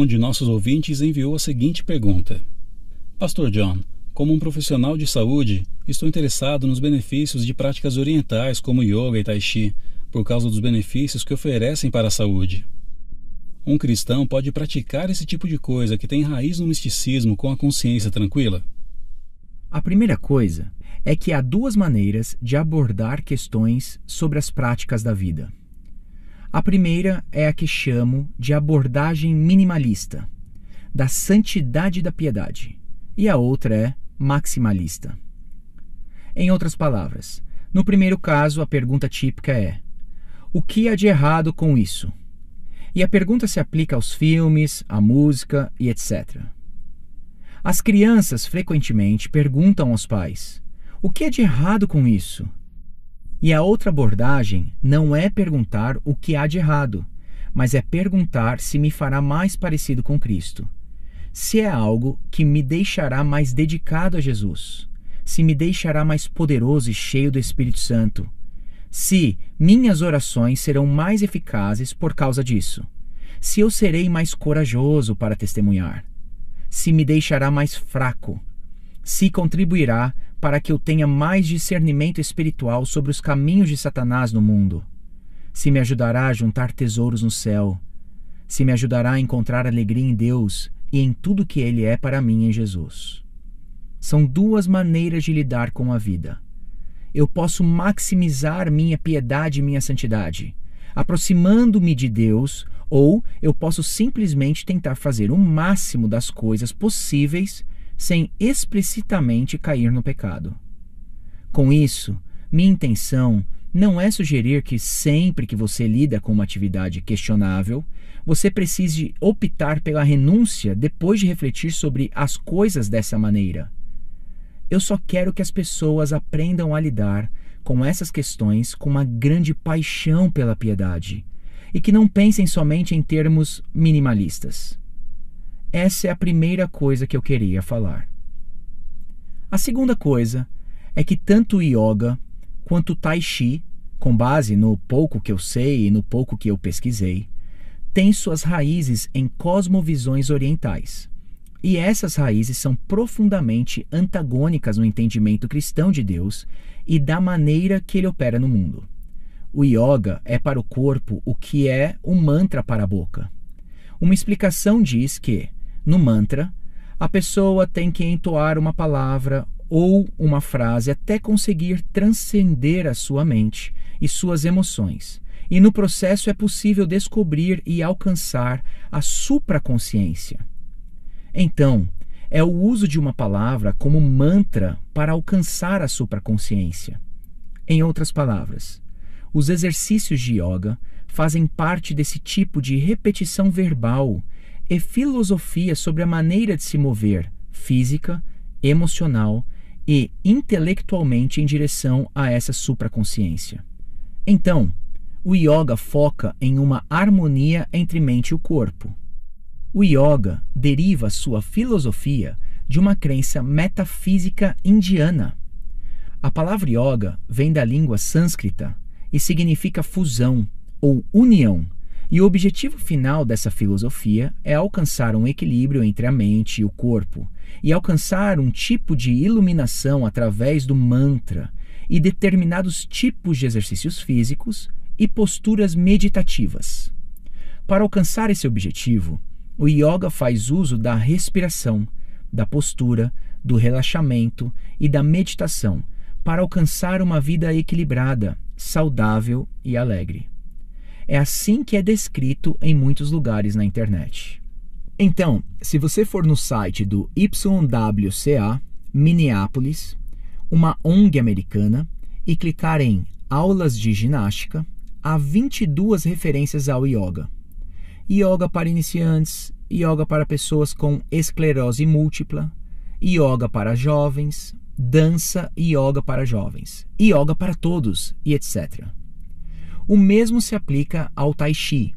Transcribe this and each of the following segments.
Um de nossos ouvintes enviou a seguinte pergunta: Pastor John, como um profissional de saúde, estou interessado nos benefícios de práticas orientais como yoga e tai chi, por causa dos benefícios que oferecem para a saúde. Um cristão pode praticar esse tipo de coisa que tem raiz no misticismo com a consciência tranquila? A primeira coisa é que há duas maneiras de abordar questões sobre as práticas da vida. A primeira é a que chamo de abordagem minimalista, da santidade da piedade, e a outra é maximalista. Em outras palavras, no primeiro caso, a pergunta típica é: o que há de errado com isso? E a pergunta se aplica aos filmes, à música e etc. As crianças frequentemente perguntam aos pais: o que há de errado com isso? E a outra abordagem não é perguntar o que há de errado, mas é perguntar se me fará mais parecido com Cristo. Se é algo que me deixará mais dedicado a Jesus, se me deixará mais poderoso e cheio do Espírito Santo, se minhas orações serão mais eficazes por causa disso, se eu serei mais corajoso para testemunhar, se me deixará mais fraco, se contribuirá para que eu tenha mais discernimento espiritual sobre os caminhos de Satanás no mundo. Se me ajudará a juntar tesouros no céu. Se me ajudará a encontrar alegria em Deus e em tudo que Ele é para mim em Jesus. São duas maneiras de lidar com a vida. Eu posso maximizar minha piedade e minha santidade, aproximando-me de Deus, ou eu posso simplesmente tentar fazer o máximo das coisas possíveis sem explicitamente cair no pecado. Com isso, minha intenção não é sugerir que sempre que você lida com uma atividade questionável, você precise optar pela renúncia depois de refletir sobre as coisas dessa maneira. Eu só quero que as pessoas aprendam a lidar com essas questões com uma grande paixão pela piedade e que não pensem somente em termos minimalistas. Essa é a primeira coisa que eu queria falar. A segunda coisa é que tanto o yoga quanto o tai chi, com base no pouco que eu sei e no pouco que eu pesquisei, têm suas raízes em cosmovisões orientais. E essas raízes são profundamente antagônicas no entendimento cristão de Deus e da maneira que ele opera no mundo. O yoga é para o corpo o que é o um mantra para a boca. Uma explicação diz que no mantra, a pessoa tem que entoar uma palavra ou uma frase até conseguir transcender a sua mente e suas emoções. E no processo é possível descobrir e alcançar a supraconsciência. Então, é o uso de uma palavra como mantra para alcançar a supraconsciência. Em outras palavras, os exercícios de yoga fazem parte desse tipo de repetição verbal e filosofia sobre a maneira de se mover física, emocional e intelectualmente em direção a essa supraconsciência. Então, o yoga foca em uma harmonia entre mente e o corpo. O yoga deriva sua filosofia de uma crença metafísica indiana. A palavra yoga vem da língua sânscrita e significa fusão ou união. E o objetivo final dessa filosofia é alcançar um equilíbrio entre a mente e o corpo, e alcançar um tipo de iluminação através do mantra e determinados tipos de exercícios físicos e posturas meditativas. Para alcançar esse objetivo, o yoga faz uso da respiração, da postura, do relaxamento e da meditação para alcançar uma vida equilibrada, saudável e alegre. É assim que é descrito em muitos lugares na internet. Então, se você for no site do YWCA Minneapolis, uma ONG americana, e clicar em Aulas de Ginástica, há 22 referências ao yoga. Yoga para iniciantes, yoga para pessoas com esclerose múltipla, yoga para jovens, dança e yoga para jovens, yoga para todos e etc. O mesmo se aplica ao tai chi,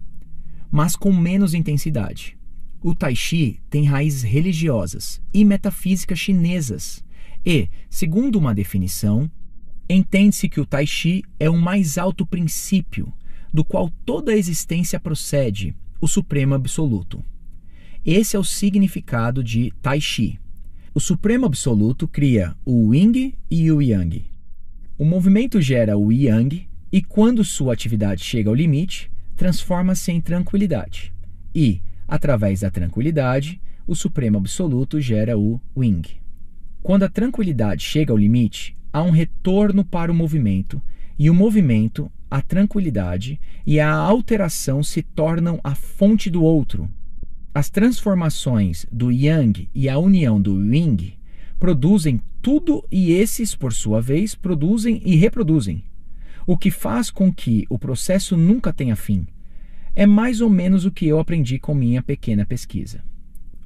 mas com menos intensidade. O tai chi tem raízes religiosas e metafísicas chinesas e, segundo uma definição, entende-se que o tai chi é o mais alto princípio do qual toda a existência procede, o supremo absoluto. Esse é o significado de tai chi. O supremo absoluto cria o yin e o yang. O movimento gera o yang, e quando sua atividade chega ao limite, transforma-se em tranquilidade. E, através da tranquilidade, o Supremo Absoluto gera o Wing. Quando a tranquilidade chega ao limite, há um retorno para o movimento, e o movimento, a tranquilidade e a alteração se tornam a fonte do outro. As transformações do Yang e a união do Wing produzem tudo e esses, por sua vez, produzem e reproduzem o que faz com que o processo nunca tenha fim. É mais ou menos o que eu aprendi com minha pequena pesquisa.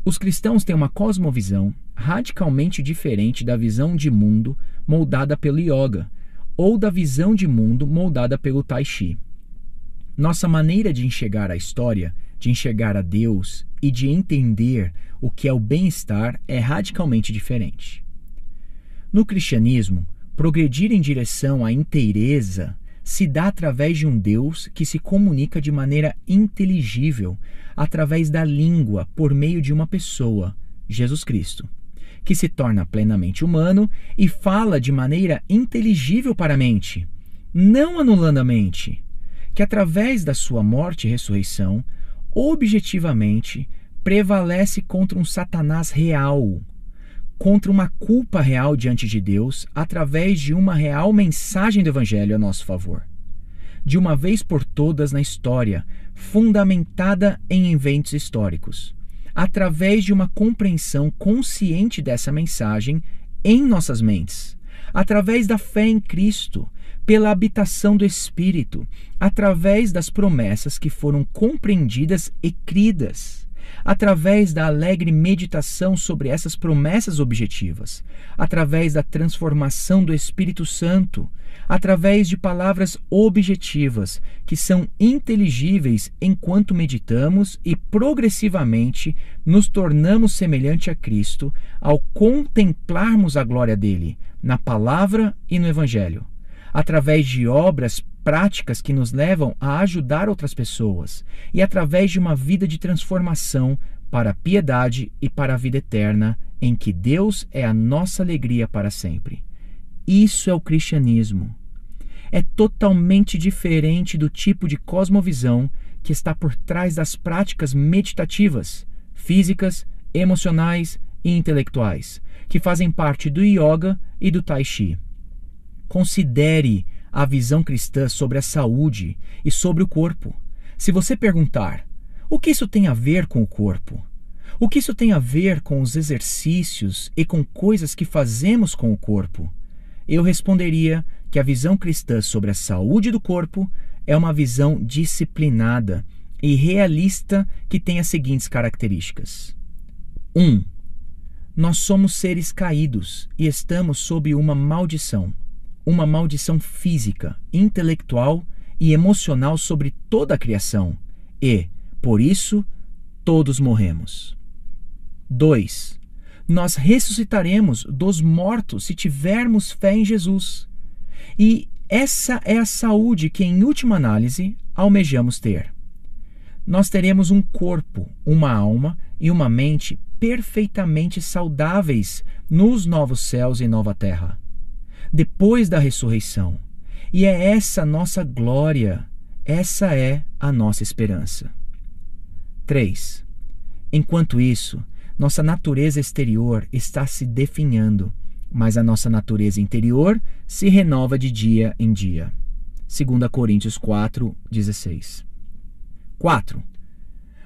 Os cristãos têm uma cosmovisão radicalmente diferente da visão de mundo moldada pelo yoga ou da visão de mundo moldada pelo tai chi. Nossa maneira de enxergar a história, de enxergar a Deus e de entender o que é o bem-estar é radicalmente diferente. No cristianismo, Progredir em direção à inteireza se dá através de um Deus que se comunica de maneira inteligível, através da língua, por meio de uma pessoa, Jesus Cristo, que se torna plenamente humano e fala de maneira inteligível para a mente, não anulando a mente, que através da sua morte e ressurreição, objetivamente, prevalece contra um Satanás real, contra uma culpa real diante de Deus através de uma real mensagem do Evangelho a nosso favor. De uma vez por todas na história, fundamentada em eventos históricos, através de uma compreensão consciente dessa mensagem em nossas mentes, através da fé em Cristo, pela habitação do Espírito, através das promessas que foram compreendidas e cridas através da alegre meditação sobre essas promessas objetivas, através da transformação do Espírito Santo, através de palavras objetivas que são inteligíveis enquanto meditamos e progressivamente nos tornamos semelhante a Cristo ao contemplarmos a glória dele na palavra e no Evangelho através de obras práticas que nos levam a ajudar outras pessoas e através de uma vida de transformação para a piedade e para a vida eterna, em que Deus é a nossa alegria para sempre. Isso é o cristianismo. É totalmente diferente do tipo de cosmovisão que está por trás das práticas meditativas, físicas, emocionais e intelectuais, que fazem parte do yoga e do tai chi. Considere a visão cristã sobre a saúde e sobre o corpo. Se você perguntar: o que isso tem a ver com o corpo? O que isso tem a ver com os exercícios e com coisas que fazemos com o corpo? Eu responderia que a visão cristã sobre a saúde do corpo é uma visão disciplinada e realista que tem as seguintes características: 1. Um, nós somos seres caídos e estamos sob uma maldição uma maldição física, intelectual e emocional sobre toda a criação, e, por isso, todos morremos. 2. Nós ressuscitaremos dos mortos se tivermos fé em Jesus. E essa é a saúde que, em última análise, almejamos ter. Nós teremos um corpo, uma alma e uma mente perfeitamente saudáveis nos novos céus e nova terra depois da ressurreição. E é essa nossa glória, essa é a nossa esperança. 3. Enquanto isso, nossa natureza exterior está se definhando, mas a nossa natureza interior se renova de dia em dia. 2 Coríntios 4, 16. 4.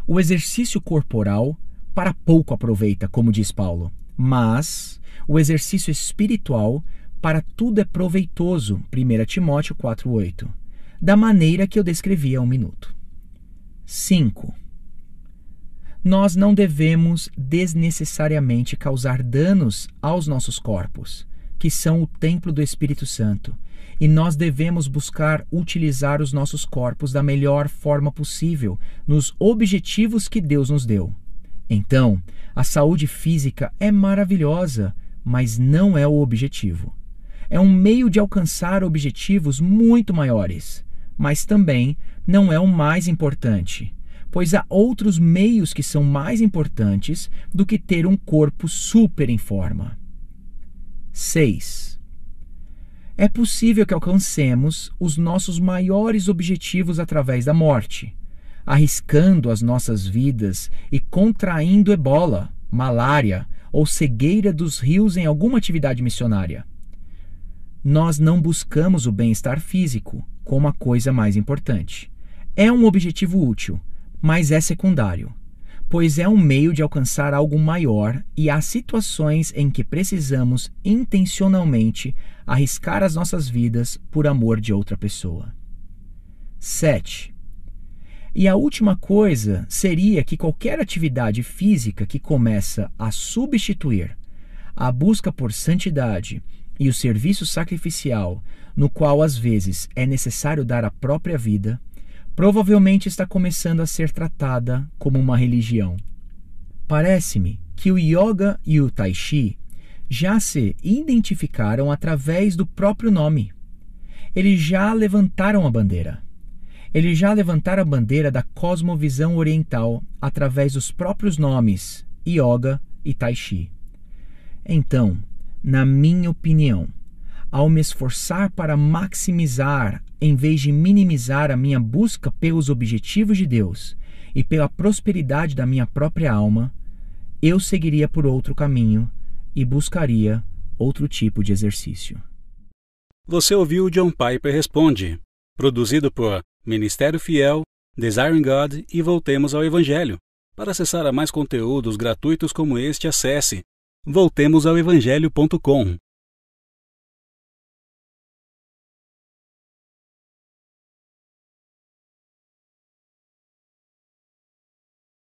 O exercício corporal para pouco aproveita, como diz Paulo, mas o exercício espiritual para tudo é proveitoso, 1 Timóteo 4,8, da maneira que eu descrevi há um minuto. 5. Nós não devemos desnecessariamente causar danos aos nossos corpos, que são o templo do Espírito Santo, e nós devemos buscar utilizar os nossos corpos da melhor forma possível, nos objetivos que Deus nos deu. Então, a saúde física é maravilhosa, mas não é o objetivo é um meio de alcançar objetivos muito maiores, mas também não é o mais importante, pois há outros meios que são mais importantes do que ter um corpo super em forma. 6. É possível que alcancemos os nossos maiores objetivos através da morte, arriscando as nossas vidas e contraindo ebola, malária ou cegueira dos rios em alguma atividade missionária nós não buscamos o bem-estar físico como a coisa mais importante. É um objetivo útil, mas é secundário, pois é um meio de alcançar algo maior e há situações em que precisamos intencionalmente arriscar as nossas vidas por amor de outra pessoa. 7. E a última coisa seria que qualquer atividade física que começa a substituir a busca por santidade e o serviço sacrificial, no qual às vezes é necessário dar a própria vida, provavelmente está começando a ser tratada como uma religião. Parece-me que o yoga e o tai chi já se identificaram através do próprio nome. Eles já levantaram a bandeira. Eles já levantaram a bandeira da cosmovisão oriental através dos próprios nomes yoga e tai chi. Então, na minha opinião, ao me esforçar para maximizar em vez de minimizar a minha busca pelos objetivos de Deus e pela prosperidade da minha própria alma, eu seguiria por outro caminho e buscaria outro tipo de exercício. Você ouviu John Piper Responde, produzido por Ministério Fiel, Desiring God e Voltemos ao Evangelho. Para acessar a mais conteúdos gratuitos como este, acesse Voltemos ao Evangelho.com.